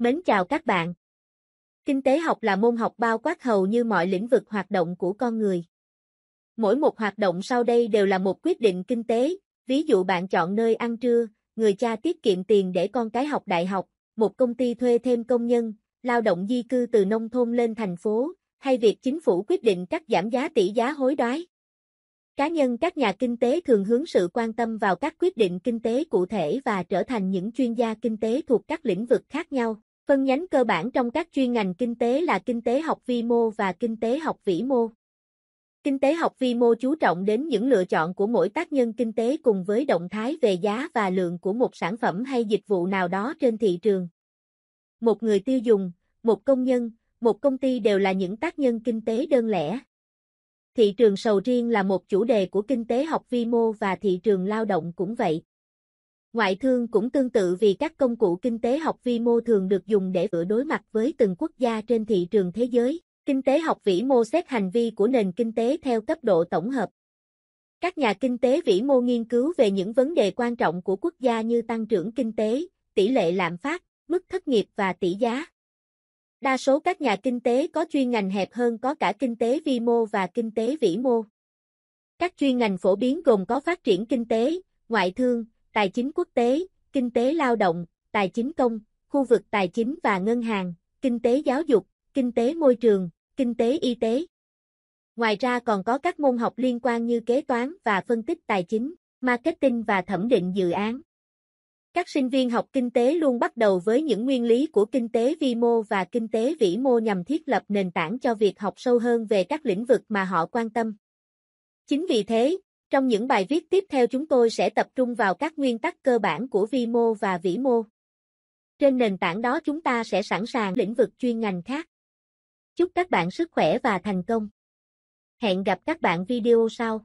Mến chào các bạn. Kinh tế học là môn học bao quát hầu như mọi lĩnh vực hoạt động của con người. Mỗi một hoạt động sau đây đều là một quyết định kinh tế, ví dụ bạn chọn nơi ăn trưa, người cha tiết kiệm tiền để con cái học đại học, một công ty thuê thêm công nhân, lao động di cư từ nông thôn lên thành phố, hay việc chính phủ quyết định cắt giảm giá tỷ giá hối đoái. Cá nhân các nhà kinh tế thường hướng sự quan tâm vào các quyết định kinh tế cụ thể và trở thành những chuyên gia kinh tế thuộc các lĩnh vực khác nhau. Phân nhánh cơ bản trong các chuyên ngành kinh tế là kinh tế học vi mô và kinh tế học vĩ mô. Kinh tế học vi mô chú trọng đến những lựa chọn của mỗi tác nhân kinh tế cùng với động thái về giá và lượng của một sản phẩm hay dịch vụ nào đó trên thị trường. Một người tiêu dùng, một công nhân, một công ty đều là những tác nhân kinh tế đơn lẻ. Thị trường sầu riêng là một chủ đề của kinh tế học vi mô và thị trường lao động cũng vậy. Ngoại thương cũng tương tự vì các công cụ kinh tế học vi mô thường được dùng để vừa đối mặt với từng quốc gia trên thị trường thế giới. Kinh tế học vĩ mô xét hành vi của nền kinh tế theo cấp độ tổng hợp. Các nhà kinh tế vĩ mô nghiên cứu về những vấn đề quan trọng của quốc gia như tăng trưởng kinh tế, tỷ lệ lạm phát, mức thất nghiệp và tỷ giá. Đa số các nhà kinh tế có chuyên ngành hẹp hơn có cả kinh tế vi mô và kinh tế vĩ mô. Các chuyên ngành phổ biến gồm có phát triển kinh tế, ngoại thương, tài chính quốc tế, kinh tế lao động, tài chính công, khu vực tài chính và ngân hàng, kinh tế giáo dục, kinh tế môi trường, kinh tế y tế. Ngoài ra còn có các môn học liên quan như kế toán và phân tích tài chính, marketing và thẩm định dự án. Các sinh viên học kinh tế luôn bắt đầu với những nguyên lý của kinh tế vi mô và kinh tế vĩ mô nhằm thiết lập nền tảng cho việc học sâu hơn về các lĩnh vực mà họ quan tâm. Chính vì thế, trong những bài viết tiếp theo chúng tôi sẽ tập trung vào các nguyên tắc cơ bản của vi mô và vĩ mô. Trên nền tảng đó chúng ta sẽ sẵn sàng lĩnh vực chuyên ngành khác. Chúc các bạn sức khỏe và thành công. Hẹn gặp các bạn video sau.